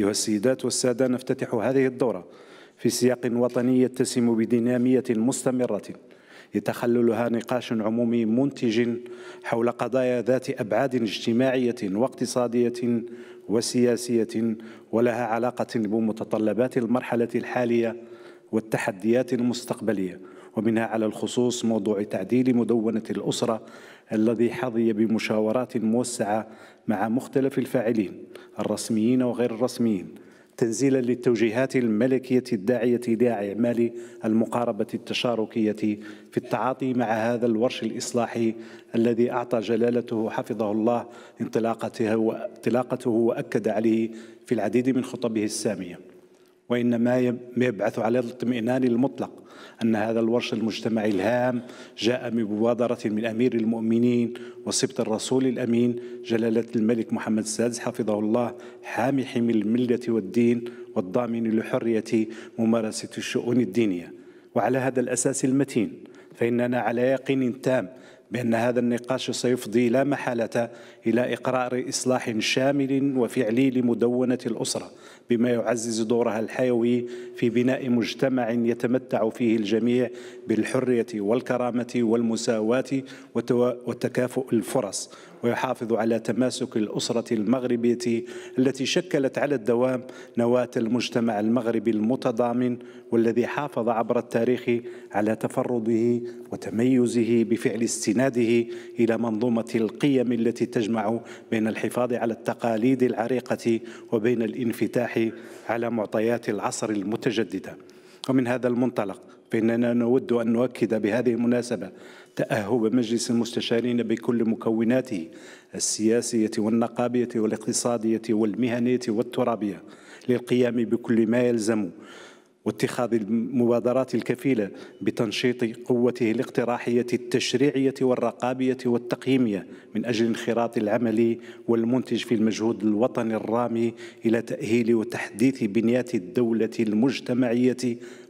أيها السيدات والسادة نفتتح هذه الدورة في سياق وطني يتسم بدينامية مستمرة يتخللها نقاش عمومي منتج حول قضايا ذات أبعاد اجتماعية واقتصادية وسياسية ولها علاقة بمتطلبات المرحلة الحالية والتحديات المستقبلية ومنها على الخصوص موضوع تعديل مدونة الأسرة الذي حظي بمشاورات موسعة مع مختلف الفاعلين الرسميين وغير الرسميين تنزيلا للتوجيهات الملكية الداعية لإعمال المقاربة التشاركية في التعاطي مع هذا الورش الإصلاحي الذي أعطى جلالته حفظه الله انطلاقته وأكد عليه في العديد من خطبه الساميه وإنما يبعث على الاطمئنان المطلق أن هذا الورش المجتمعي الهام جاء بمبادرة من أمير المؤمنين وصبت الرسول الأمين جلالة الملك محمد السادس حفظه الله حامي حمل الملة والدين والضامن لحرية ممارسة الشؤون الدينية وعلى هذا الأساس المتين فإننا على يقين تام بأن هذا النقاش سيفضي لا محالة إلى إقرار إصلاح شامل وفعلي لمدونة الأسرة بما يعزز دورها الحيوي في بناء مجتمع يتمتع فيه الجميع بالحرية والكرامة والمساواة وتكافؤ الفرص ويحافظ على تماسك الأسرة المغربية التي شكلت على الدوام نواة المجتمع المغربي المتضامن والذي حافظ عبر التاريخ على تفرده وتميزه بفعل استناده إلى منظومة القيم التي تجمع بين الحفاظ على التقاليد العريقة وبين الانفتاح على معطيات العصر المتجدده ومن هذا المنطلق فإننا نود أن نؤكد بهذه المناسبة تأهب مجلس المستشارين بكل مكوناته السياسية والنقابية والاقتصادية والمهنية والترابية للقيام بكل ما يلزم واتخاذ المبادرات الكفيلة بتنشيط قوته الاقتراحية التشريعية والرقابية والتقييمية من أجل الانخراط العملي والمنتج في المجهود الوطني الرامي إلى تأهيل وتحديث بنيات الدولة المجتمعية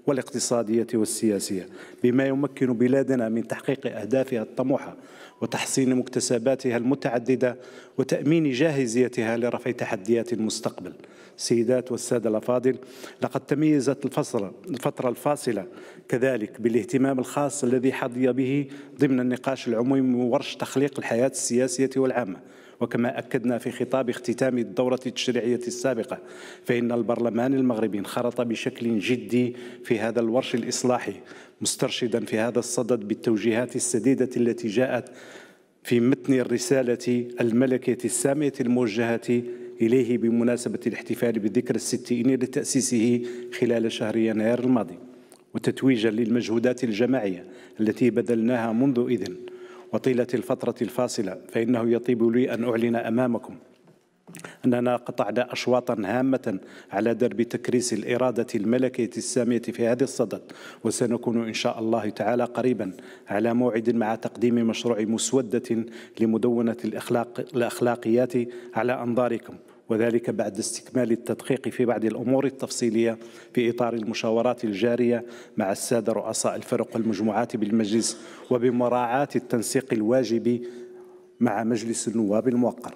والاقتصادية والسياسية بما يمكن بلادنا من تحقيق أهدافها الطموحة وتحسين مكتسباتها المتعددة وتأمين جاهزيتها لرفع تحديات المستقبل سيدات والسادة الأفاضل لقد تميزت الفصل الفترة الفاصلة كذلك بالاهتمام الخاص الذي حظي به ضمن النقاش العمومي من ورش تخليق الحياة السياسية والعامة وكما أكدنا في خطاب اختتام الدورة التشريعية السابقة فإن البرلمان المغربي انخرط بشكل جدي في هذا الورش الإصلاحي مسترشدا في هذا الصدد بالتوجيهات السديدة التي جاءت في متن الرسالة الملكية السامية الموجهة إليه بمناسبة الاحتفال بذكر الستين لتأسيسه خلال شهر يناير الماضي وتتويجا للمجهودات الجماعية التي بذلناها منذ إذن وطيلة الفترة الفاصلة فإنه يطيب لي أن أعلن أمامكم أننا قطعنا أشواطا هامة على درب تكريس الإرادة الملكية السامية في هذا الصدد وسنكون إن شاء الله تعالى قريبا على موعد مع تقديم مشروع مسودة لمدونة الأخلاق الأخلاقيات على أنظاركم وذلك بعد استكمال التدقيق في بعض الأمور التفصيلية في إطار المشاورات الجارية مع السادة رؤساء الفرق والمجموعات بالمجلس وبمراعاة التنسيق الواجب مع مجلس النواب الموقر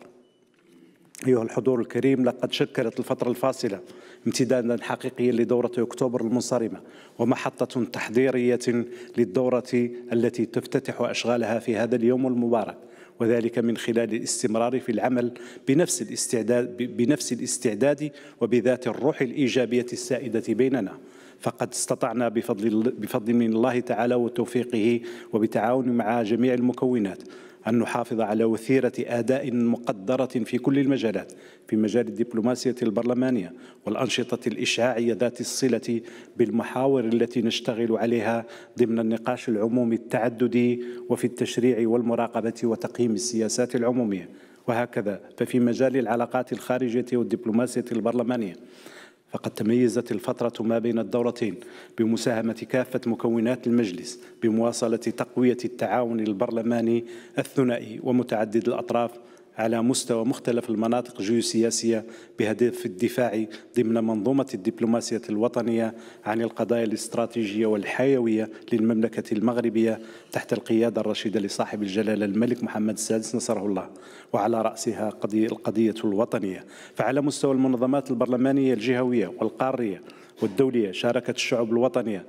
أيها الحضور الكريم لقد شكلت الفترة الفاصلة امتدادا حقيقيا لدورة أكتوبر المنصرمة ومحطة تحضيرية للدورة التي تفتتح أشغالها في هذا اليوم المبارك وذلك من خلال الاستمرار في العمل بنفس الاستعداد بنفس الاستعداد وبذات الروح الايجابيه السائده بيننا فقد استطعنا بفضل بفضل من الله تعالى وتوفيقه وبتعاون مع جميع المكونات أن نحافظ على وثيرة أداء مقدرة في كل المجالات في مجال الدبلوماسية البرلمانية والأنشطة الإشعاعية ذات الصلة بالمحاور التي نشتغل عليها ضمن النقاش العمومي التعددي وفي التشريع والمراقبة وتقييم السياسات العمومية وهكذا ففي مجال العلاقات الخارجية والدبلوماسية البرلمانية فقد تميزت الفترة ما بين الدورتين بمساهمة كافة مكونات المجلس بمواصلة تقوية التعاون البرلماني الثنائي ومتعدد الأطراف على مستوى مختلف المناطق الجيوسياسية بهدف الدفاع ضمن منظومة الدبلوماسية الوطنية عن القضايا الاستراتيجية والحيوية للمملكة المغربية تحت القيادة الرشيدة لصاحب الجلالة الملك محمد السادس نصره الله وعلى رأسها قضية القضية الوطنية فعلى مستوى المنظمات البرلمانية الجهوية والقارية والدولية شاركت الشعوب الوطنية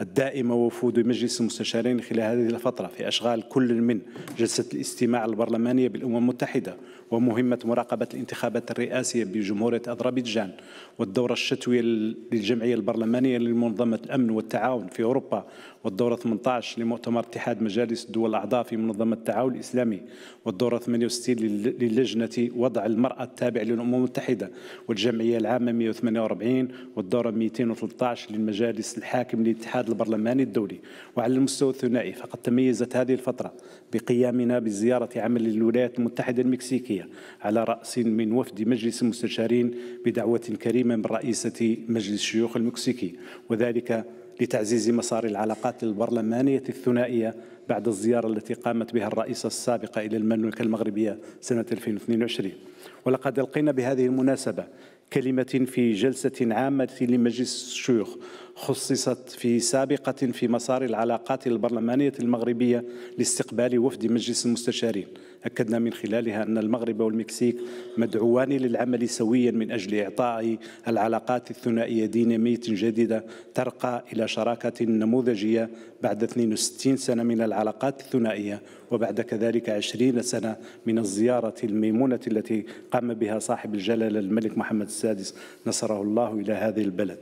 الدائمة وفود مجلس المستشارين خلال هذه الفترة في أشغال كل من جلسة الاستماع البرلمانية بالأمم المتحدة ومهمة مراقبة الانتخابات الرئاسية بجمهورية أذربيجان والدورة الشتوية للجمعية البرلمانية لمنظمة الأمن والتعاون في أوروبا والدورة 18 لمؤتمر اتحاد مجالس الدول الأعضاء في منظمة التعاون الإسلامي والدورة 68 للجنة وضع المرأة التابع للأمم المتحدة والجمعية العامة 148 والدورة 213 للمجالس الحاكم للاتحاد الاتحاد البرلماني الدولي وعلى المستوى الثنائي فقد تميزت هذه الفترة بقيامنا بزيارة عمل الولايات المتحدة المكسيكية على رأس من وفد مجلس المستشارين بدعوة كريمة من رئيسة مجلس الشيوخ المكسيكي وذلك لتعزيز مسار العلاقات البرلمانية الثنائية بعد الزيارة التي قامت بها الرئيسة السابقة إلى المملكة المغربية سنة 2022 ولقد ألقينا بهذه المناسبة كلمة في جلسة عامة لمجلس الشيوخ خصصت في سابقة في مسار العلاقات البرلمانية المغربية لاستقبال وفد مجلس المستشارين أكدنا من خلالها أن المغرب والمكسيك مدعوان للعمل سويا من أجل إعطاء العلاقات الثنائية دينامية جديدة ترقى إلى شراكة نموذجية بعد 62 سنة من العلاقات الثنائية وبعد كذلك 20 سنة من الزيارة الميمونة التي قام بها صاحب الجلالة الملك محمد السادس نصره الله إلى هذه البلد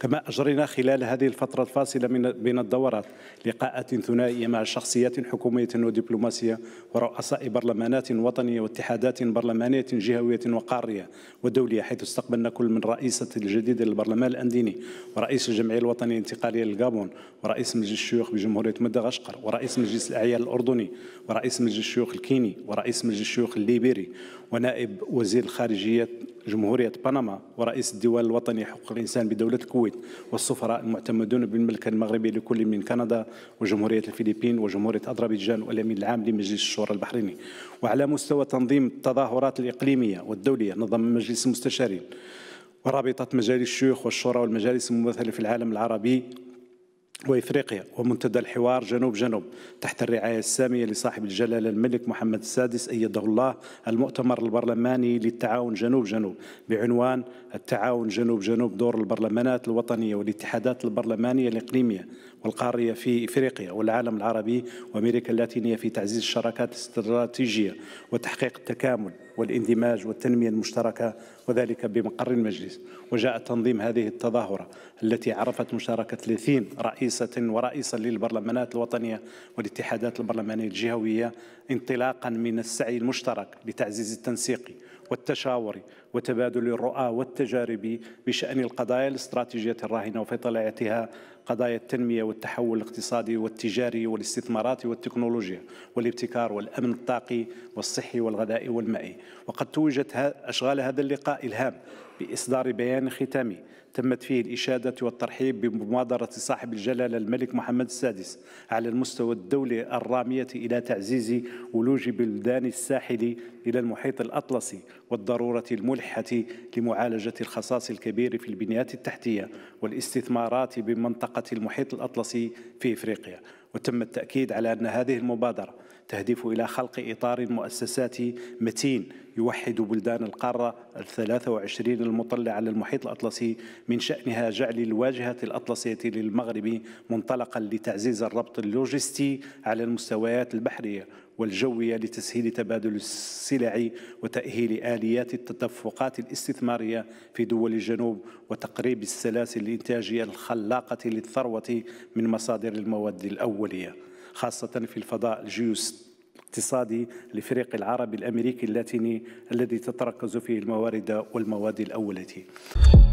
كما أجرينا خلال هذه الفترة الفاصلة من بين الدورات لقاءات ثنائية مع شخصيات حكومية ودبلوماسية ورؤساء برلمانات وطنية واتحادات برلمانية جهوية وقارية ودولية حيث استقبلنا كل من رئيسة الجديدة للبرلمان الأنديني ورئيس الجمعية الوطنية الانتقالية للغابون ورئيس مجلس الشيوخ بجمهورية مدغشقر ورئيس مجلس الأعيان الأردني ورئيس مجلس الشيوخ الكيني ورئيس مجلس الشيوخ الليبيري ونائب وزير الخارجية جمهورية بنما ورئيس الديوان الوطني حقوق الإنسان بدولة الكويت الكويت والسفراء المعتمدون بالملك المغربي لكل من كندا وجمهورية الفلبين وجمهورية أذربيجان والأمين العام لمجلس الشورى البحريني وعلى مستوى تنظيم التظاهرات الإقليمية والدولية نظم مجلس المستشارين ورابطة مجالس الشيوخ والشورى والمجالس الممثلة في العالم العربي وإفريقيا ومنتدى الحوار جنوب جنوب تحت الرعاية السامية لصاحب الجلالة الملك محمد السادس أيده الله المؤتمر البرلماني للتعاون جنوب جنوب بعنوان التعاون جنوب جنوب دور البرلمانات الوطنية والاتحادات البرلمانية الإقليمية والقارية في إفريقيا والعالم العربي وأمريكا اللاتينية في تعزيز الشراكات الاستراتيجية وتحقيق التكامل والاندماج والتنمية المشتركة وذلك بمقر المجلس وجاء تنظيم هذه التظاهرة التي عرفت مشاركة 30 رئيسة ورئيسا للبرلمانات الوطنية والاتحادات البرلمانية الجهوية انطلاقا من السعي المشترك لتعزيز التنسيق والتشاور وتبادل الرؤى والتجارب بشأن القضايا الاستراتيجية الراهنة وفي طلعتها قضايا التنمية والتحول الاقتصادي والتجاري والاستثمارات والتكنولوجيا والابتكار والأمن الطاقي والصحي والغذائي والمائي وقد توجت أشغال هذا اللقاء إلهام بإصدار بيان ختامي تمت فيه الإشادة والترحيب بمبادرة صاحب الجلالة الملك محمد السادس على المستوى الدولي الرامية إلى تعزيز ولوج بلدان الساحل إلى المحيط الأطلسي والضرورة الملحة الصحة لمعالجة الخصاص الكبير في البنيات التحتية والاستثمارات بمنطقة المحيط الأطلسي في إفريقيا وتم التأكيد على أن هذه المبادرة تهدف إلى خلق إطار مؤسساتي متين يوحد بلدان القارة الثلاثة وعشرين المطلة على المحيط الأطلسي من شأنها جعل الواجهة الأطلسية للمغرب منطلقا لتعزيز الربط اللوجستي على المستويات البحرية والجوية لتسهيل تبادل السلع وتأهيل آليات التدفقات الاستثمارية في دول الجنوب وتقريب السلاسل الإنتاجية الخلاقة للثروة من مصادر المواد الأولية خاصة في الفضاء الجيوس اقتصادي لفريق العربي الأمريكي اللاتيني الذي تتركز فيه الموارد والمواد الأولية